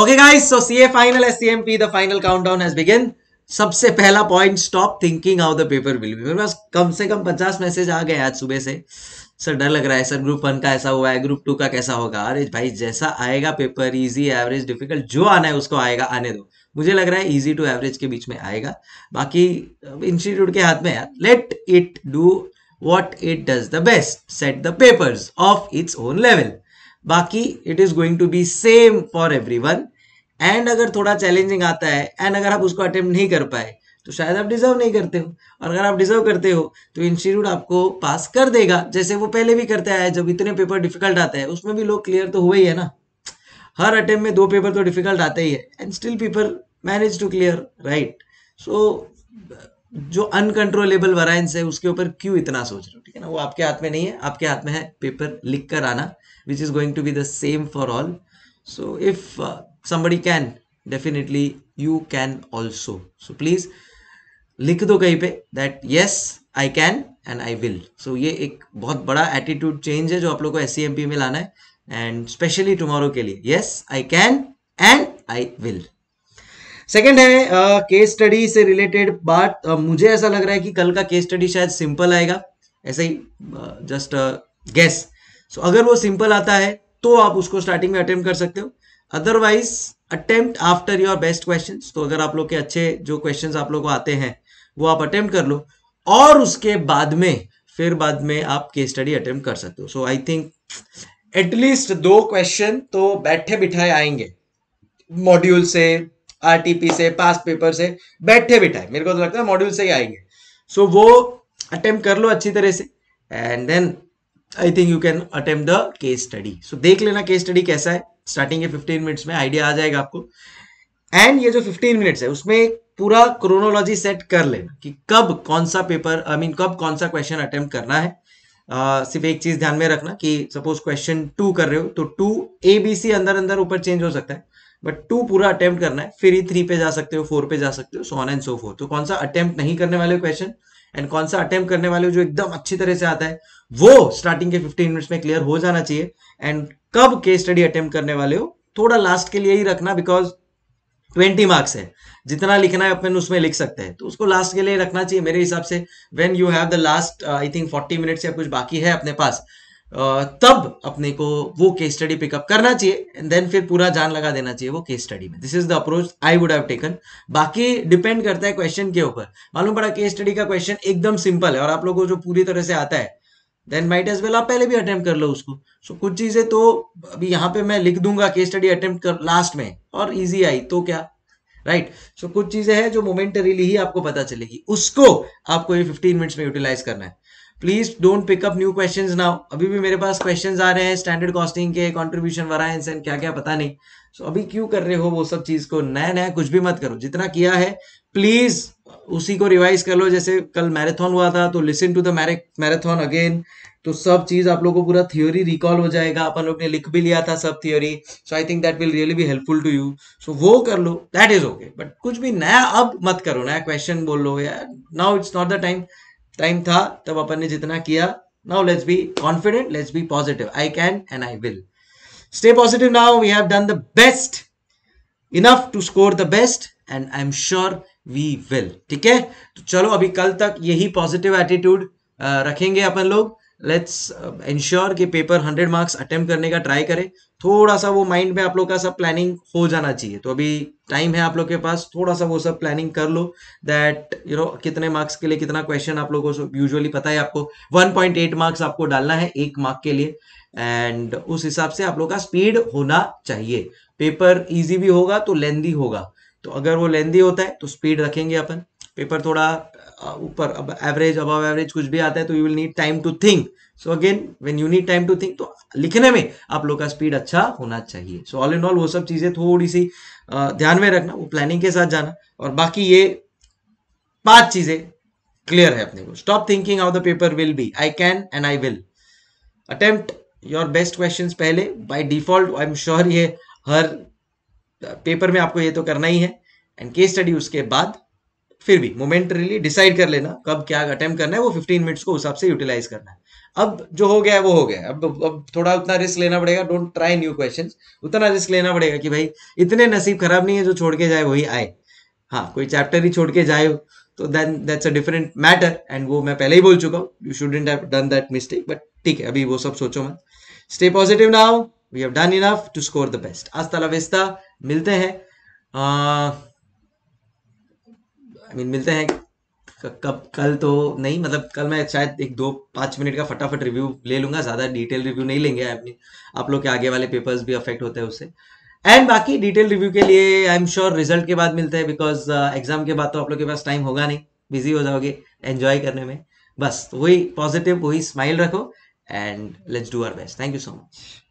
Okay guys so CA final SCMP the final countdown has begin सबसे पहला point stop thinking how the paper will be मेरे पास कम से कम पचास message आ गए आज सुबह से सर डर लग रहा है सर ग्रुप वन का ऐसा हुआ है ग्रुप टू का कैसा होगा अरे भाई जैसा आएगा पेपर इजी एवरेज डिफिकल्ट जो आना है उसको आएगा आने दो मुझे लग रहा है इजी टू एवरेज के बीच में आएगा बाकी इंस्टीट्यूट के हाथ में यार let it do what it does the best set the papers of its own level बाकी it is going to be same for everyone and अगर थोड़ा चैलेंजिंग आता है एंड अगर आप उसको अटेम्प्ट नहीं कर पाए तो शायद आप डिजर्व नहीं करते हो और अगर आप डिजर्व करते हो तो इंस्टीट्यूट आपको पास कर देगा जैसे वो पहले भी करते आए जब इतने पेपर डिफिकल्ट आते हैं उसमें भी लोग क्लियर तो हुए ही है ना हर अटेम्प्ट में दो पेपर तो डिफिकल्ट आते ही है and still people manage to clear right so जो अनकंट्रोलेबल वराइंस है उसके ऊपर क्यों इतना सोच रहे हो ठीक है ना वो आपके हाथ में नहीं है आपके हाथ में है पेपर लिख कर आना which is going to be the same for all so if somebody can definitely you can also so please लिख दो कहीं पे that yes I can and I will so ये एक बहुत बड़ा एटीट्यूड चेंज है जो आप लोग को एस e में लाना है एंड स्पेशली टुमारो के लिए yes I can and I will second है केस uh, स्टडी से रिलेटेड बात uh, मुझे ऐसा लग रहा है कि कल का केस स्टडी शायद सिंपल आएगा ऐसे ही जस्ट गैस सो अगर वो सिंपल आता है तो आप उसको स्टार्टिंग में अटेम्प्ट कर सकते हो otherwise attempt after your best question तो अगर आप लोग के अच्छे जो क्वेश्चन आप लोग को आते हैं वो आप अटेम्प्ट कर लो और उसके बाद में फिर बाद में आप केस स्टडी अटेम्प्ट कर सकते हो सो आई थिंक एटलीस्ट दो क्वेश्चन तो बैठे बिठाए आएंगे मॉड्यूल से आरटीपी से पास पेपर से बैठे बिठाए मेरे को तो लगता है मॉड्यूल से ही आएंगे सो so, वो अटेम्प्ट कर लो अच्छी तरह से and then I think you can attempt the case study so देख लेना केस स्टडी कैसा है स्टार्टिंग के फिफ्टीन मिनट्स में आइडिया आ जाएगा आपको एंड ये जो फिफ्टीन मिनट्स है उसमें पूरा क्रोनोलॉजी सेट कर लेना कि कब कौन सा paper I I mean mean, कब कौन सा क्वेश्चन अटेम्प्ट करना है Uh, सिर्फ एक चीज ध्यान में रखना कि सपोज क्वेश्चन टू कर रहे हो तो टू ए बी सी अंदर अंदर ऊपर चेंज हो सकता है बट टू पूरा अटेम्प्ट करना है फिर ही थ्री पे जा सकते हो फोर पे जा सकते हो ऑन एंड सो फोर तो कौन सा अटेम्प्ट नहीं करने वाले क्वेश्चन एंड कौन सा अटेम्प्ट करने वाले जो एकदम अच्छी तरह से आता है वो स्टार्टिंग के फिफ्टीन मिनट्स में क्लियर हो जाना चाहिए एंड कब के स्टडी अटेम्प्ट करने वाले हो थोड़ा लास्ट के लिए ही रखना बिकॉज ट्वेंटी मार्क्स है जितना लिखना है अपन उसमें लिख सकते हैं तो उसको लास्ट के लिए रखना चाहिए मेरे हिसाब से when you have the last I think forty minutes या कुछ बाकी है अपने पास तब अपने को वो केस स्टडी पिकअप करना चाहिए एंड देन फिर पूरा जान लगा देना चाहिए वो केस स्टडी में this is the approach I would have taken बाकी डिपेंड करता है क्वेश्चन के ऊपर मालूम पड़ा केस स्टडी का क्वेश्चन एकदम सिंपल है और आप लोगों को जो पूरी तरह से आता है देन माइट एज वेल आप पहले भी अटेम्प्ट कर लो उसको सो so, कुछ चीजें तो अभी यहाँ पे मैं लिख दूंगा केस स्टडी अटेम्प्ट कर लास्ट में और इजी आई तो क्या राइट right. सो so, कुछ चीजें हैं जो मोमेंटरीली ही आपको पता चलेगी उसको आपको ये 15 मिनट्स में यूटिलाइज करना है please don't pick up new questions now अभी भी मेरे पास क्वेश्चंस आ रहे हैं स्टैंडर्ड कॉस्टिंग के कॉन्ट्रीब्यूशन वरायंस एंड क्या क्या पता नहीं सो so, अभी क्यों कर रहे हो वो सब चीज को नया नया कुछ भी मत करो जितना किया है प्लीज उसी को रिवाइज कर लो जैसे कल मैराथन हुआ था तो listen to the marathon again तो सब चीज आप लोगों को पूरा थ्योरी रिकॉल हो जाएगा अपन लोग ने लिख भी लिया था सब theory so I think that will really be helpful to you so वो कर लो दैट इज ओके बट कुछ भी नया अब मत करो नया क्वेश्चन बोल लो यार now it's not the time time था तब अपन ने जितना किया now let's be confident let's be positive I can and I will stay positive now we have done the best enough to score the best and I am sure we will ठीक है तो चलो अभी कल तक यही positive attitude रखेंगे अपन लोग लेट्स इंश्योर uh, कि पेपर हंड्रेड मार्क्स अटेम्प्ट करने का ट्राई करें थोड़ा सा वो माइंड में आप लोग का सब प्लानिंग हो जाना चाहिए तो अभी टाइम है आप लोग के पास थोड़ा सा वो सब प्लानिंग कर लो दैट यू नो कितने मार्क्स के लिए कितना क्वेश्चन आप लोगों को यूजुअली पता है आपको 1.8 मार्क्स आपको डालना है एक मार्क के लिए एंड उस हिसाब से आप लोग का स्पीड होना चाहिए पेपर ईजी भी होगा तो लेंदी होगा तो अगर वो लेंदी होता है तो स्पीड रखेंगे अपन पेपर थोड़ा ऊपर अब एवरेज अब एवरेज कुछ भी आता है तो you will need time to think so again when you need time to think तो लिखने में आप लोग का स्पीड अच्छा होना चाहिए सो ऑल इन ऑल वो सब चीजें थोड़ी सी ध्यान में रखना वो प्लानिंग के साथ जाना और बाकी ये पांच चीजें क्लियर है अपने को stop thinking of the paper will be I can and I will attempt your best question पहले by default I am sure ये हर पेपर में आपको ये तो करना ही है एंड केस स्टडी उसके बाद फिर भी मोमेंटरीली डिसाइड कर लेना कब क्या अटेम्प्ट करना है वो 15 मिनट्स को हिसाब से यूटिलाइज करना है अब जो हो गया है वो हो गया अब अब थोड़ा उतना रिस्क लेना पड़ेगा डोंट ट्राई न्यू क्वेश्चन उतना रिस्क लेना पड़ेगा कि भाई इतने नसीब खराब नहीं है जो छोड़ के जाए वही आए हाँ कोई चैप्टर ही छोड़ के जाए तो then that's a different matter and वो मैं पहले ही बोल चुका हूँ you shouldn't have done that mistake but ठीक है अभी वो सब सोचो मत stay positive now we have done enough to score the best आज तला मिलते हैं आई मीन मिलते हैं कब कल तो नहीं मतलब कल मैं शायद एक दो पाँच मिनट का फटाफट रिव्यू ले लूंगा ज़्यादा डिटेल रिव्यू नहीं लेंगे आई मीन आप लोग के आगे वाले पेपर्स भी अफेक्ट होते हैं उससे एंड बाकी डिटेल रिव्यू के लिए आई एम श्योर रिजल्ट के बाद मिलते हैं बिकॉज एग्जाम uh, के बाद तो आप लोग के पास टाइम होगा नहीं बिजी हो जाओगे एंजॉय करने में बस वही पॉजिटिव वही स्माइल रखो and let's do our best thank you so much